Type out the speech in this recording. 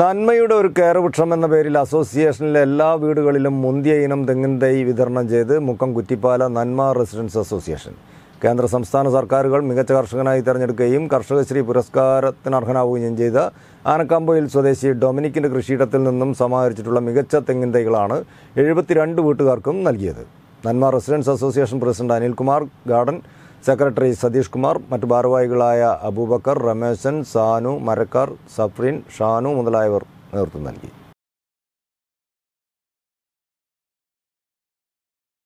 നന്മയുടെ ഒരു കയറുവൃക്ഷം എന്ന പേരിൽ അസോസിയേഷനിലെ എല്ലാ വീടുകളിലും മുന്തിയ ഇനം തെങ്ങിൻ തൈ വിതരണം ചെയ്ത് മുക്കം കുറ്റിപ്പാല നന്മ റെസിഡൻസ് അസോസിയേഷൻ കേന്ദ്ര സംസ്ഥാന സർക്കാരുകൾ മികച്ച കർഷകനായി തിരഞ്ഞെടുക്കുകയും കർഷകശ്രീ പുരസ്കാരത്തിന് അർഹനാവുകയും ചെയ്ത ആനക്കാമ്പയിൽ സ്വദേശി ഡൊമിനിക്കിൻ്റെ കൃഷിയിടത്തിൽ നിന്നും സമാഹരിച്ചിട്ടുള്ള മികച്ച തെങ്ങിൻ തൈകളാണ് എഴുപത്തിരണ്ട് വീട്ടുകാർക്കും നൽകിയത് Nanma residents association president Anilkumar garden secretary Satheesh Kumar മറ്റ് ഭാരവാഹികളായ അബൂബക്കർ രമേശൻ സാനു മരക്കാർ സഫ്രീൻ ഷാനു മുതലായവർ നേതൃത്വം നൽകി